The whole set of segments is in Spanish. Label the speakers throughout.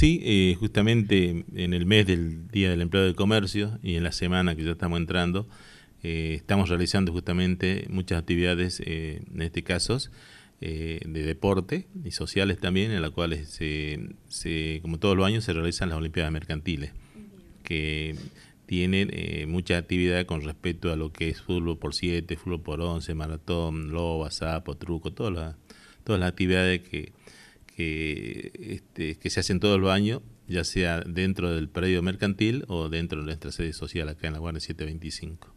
Speaker 1: Sí, eh, justamente en el mes del Día del Empleo de Comercio y en la semana que ya estamos entrando, eh, estamos realizando justamente muchas actividades, eh, en este caso, de deporte y sociales también, en las cuales, se, como todos los años, se realizan las Olimpiadas Mercantiles, que tienen mucha actividad con respecto a lo que es fútbol por 7, fútbol por 11, maratón, loba, sapo, truco, todas las, todas las actividades que que, este, que se hacen todos los años, ya sea dentro del predio mercantil o dentro de nuestra sede social acá en la Guardia 725.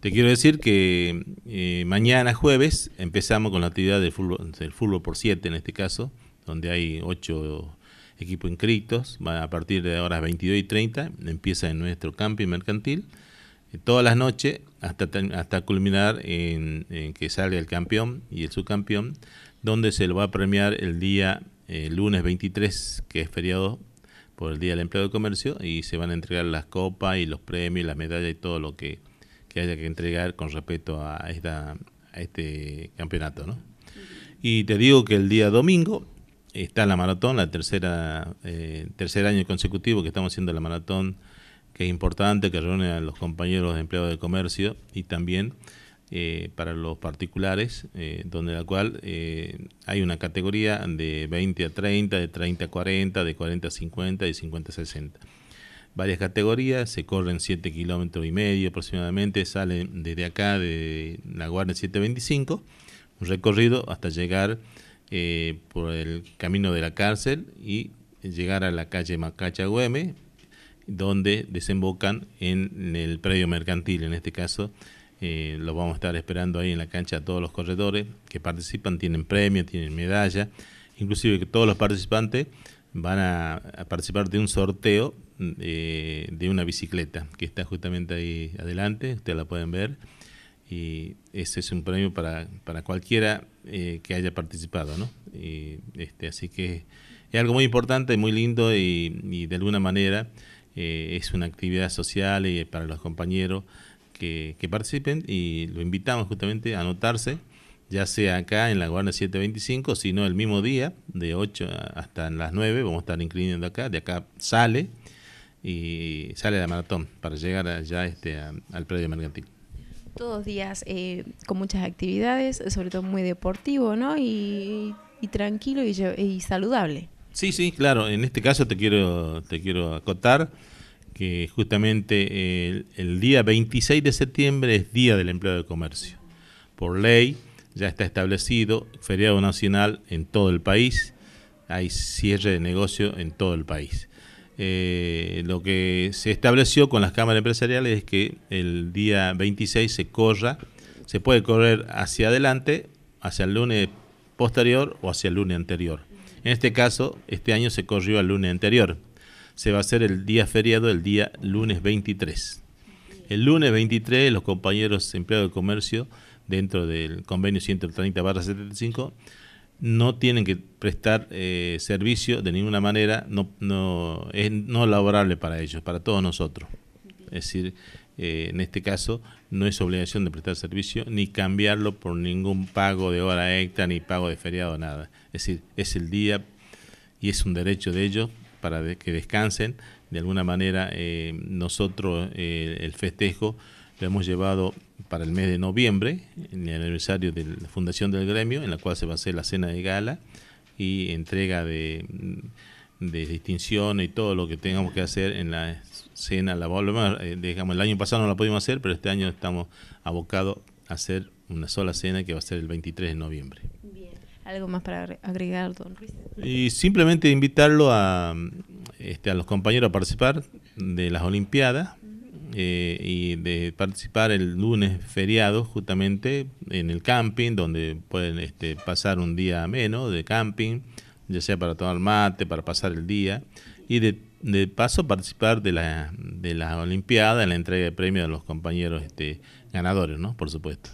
Speaker 1: Te quiero decir que eh, mañana jueves empezamos con la actividad del fútbol, del fútbol por 7 en este caso, donde hay 8 equipos inscritos, a partir de horas 22 y 30 empieza en nuestro camping mercantil eh, todas las noches hasta, hasta culminar en, en, que sale el campeón y el subcampeón donde se lo va a premiar el día eh, lunes 23, que es feriado por el Día del Empleo de Comercio, y se van a entregar las copas y los premios, las medallas y todo lo que, haya que entregar con respecto a, esta, este campeonato. Y te digo que el día domingo está la maratón, la tercera eh, tercer año consecutivo que estamos haciendo la maratón, que es importante, que reúne a los compañeros de empleo de comercio y también eh, para los particulares, eh, donde la cual eh, hay una categoría de 20 a 30, de 30 a 40, de 40 a 50 y 50 a 60. Varias categorías, se corren 7 kilómetros y medio aproximadamente, salen desde acá de la Guardia 725, un recorrido hasta llegar por el camino de la cárcel y llegar a la calle Macacha-Güeme, donde desembocan en el predio mercantil, en este caso eh, lo vamos a estar esperando ahí en la cancha a todos los corredores que participan, tienen premio, tienen medalla, inclusive que todos los participantes van a, participar de un sorteo eh, de una bicicleta que está justamente ahí adelante, ustedes la pueden ver, y ese es un premio para, cualquiera eh, que haya participado, ¿no? Este, así que es algo muy importante, muy lindo y, y de alguna manera es una actividad social y para los compañeros que, participen y lo invitamos justamente a anotarse, ya sea acá en la Guardia 725, sino el mismo día, de 8 hasta las 9, vamos a estar inclinando acá, de acá sale y sale la maratón para llegar allá este, al predio mercantil todos días eh, con muchas actividades, sobre todo muy deportivo, ¿no? Y, tranquilo y, y, saludable. Sí, sí, claro. En este caso te quiero, te quiero acotar que justamente el, día 26 de septiembre es Día del Empleo de Comercio. Por ley ya está establecido feriado nacional en todo el país, hay cierre de negocio en todo el país. Eh, lo que se estableció con las cámaras empresariales es que el día 26 se corra, se puede correr hacia adelante, hacia el lunes posterior o hacia el lunes anterior. En este caso, este año se corrió al lunes anterior se va a hacer el día feriado, el día lunes 23. El lunes 23 los compañeros empleados de comercio dentro del convenio 130 75 no tienen que prestar eh, servicio de ninguna manera, no, no, es no laborable para ellos, para todos nosotros. Es decir, eh, en este caso no es obligación de prestar servicio ni cambiarlo por ningún pago de hora extra ni pago de feriado, nada. Es decir, es el día y es un derecho de ellos para que descansen. De alguna manera eh, nosotros eh, el festejo lo hemos llevado para el mes de noviembre, en el aniversario de la fundación del gremio, en la cual se va a hacer la cena de gala y entrega de, de distinción y todo lo que tengamos que hacer en la cena. La, eh, el año pasado no la pudimos hacer, pero este año estamos abocados a hacer una sola cena que va a ser el 23 de noviembre. Bien. ¿Algo más para agregar, don Luis? Y simplemente invitarlo a, este, a los compañeros a participar de las Olimpiadas eh, y de participar el lunes feriado justamente en el camping, donde pueden este, pasar un día menos de camping, ya sea para tomar mate, para pasar el día, y de, paso participar de las de la Olimpiadas, en la entrega de premios a los compañeros este, ganadores, ¿no? Por supuesto.